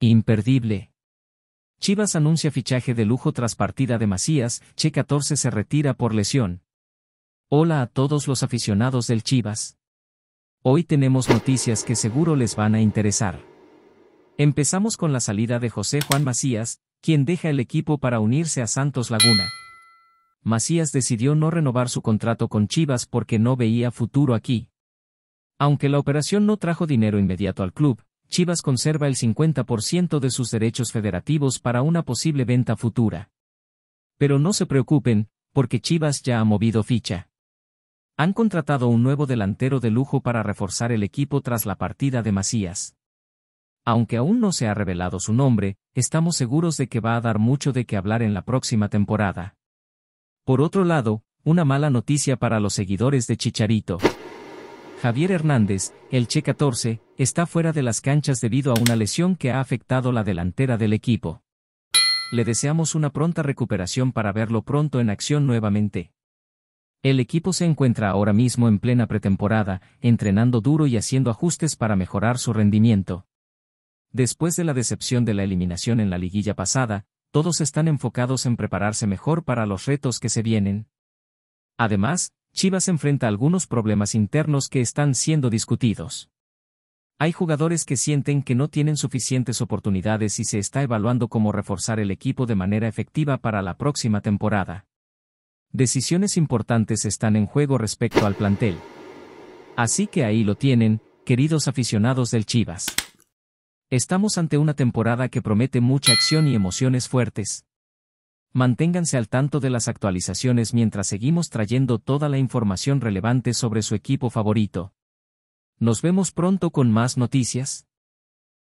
Imperdible. Chivas anuncia fichaje de lujo tras partida de Macías, Che 14 se retira por lesión. Hola a todos los aficionados del Chivas. Hoy tenemos noticias que seguro les van a interesar. Empezamos con la salida de José Juan Macías, quien deja el equipo para unirse a Santos Laguna. Macías decidió no renovar su contrato con Chivas porque no veía futuro aquí. Aunque la operación no trajo dinero inmediato al club, Chivas conserva el 50% de sus derechos federativos para una posible venta futura. Pero no se preocupen, porque Chivas ya ha movido ficha. Han contratado un nuevo delantero de lujo para reforzar el equipo tras la partida de Macías. Aunque aún no se ha revelado su nombre, estamos seguros de que va a dar mucho de qué hablar en la próxima temporada. Por otro lado, una mala noticia para los seguidores de Chicharito. Javier Hernández, el Che 14, está fuera de las canchas debido a una lesión que ha afectado la delantera del equipo. Le deseamos una pronta recuperación para verlo pronto en acción nuevamente. El equipo se encuentra ahora mismo en plena pretemporada, entrenando duro y haciendo ajustes para mejorar su rendimiento. Después de la decepción de la eliminación en la liguilla pasada, todos están enfocados en prepararse mejor para los retos que se vienen. Además, Chivas enfrenta algunos problemas internos que están siendo discutidos. Hay jugadores que sienten que no tienen suficientes oportunidades y se está evaluando cómo reforzar el equipo de manera efectiva para la próxima temporada. Decisiones importantes están en juego respecto al plantel. Así que ahí lo tienen, queridos aficionados del Chivas. Estamos ante una temporada que promete mucha acción y emociones fuertes, Manténganse al tanto de las actualizaciones mientras seguimos trayendo toda la información relevante sobre su equipo favorito. Nos vemos pronto con más noticias.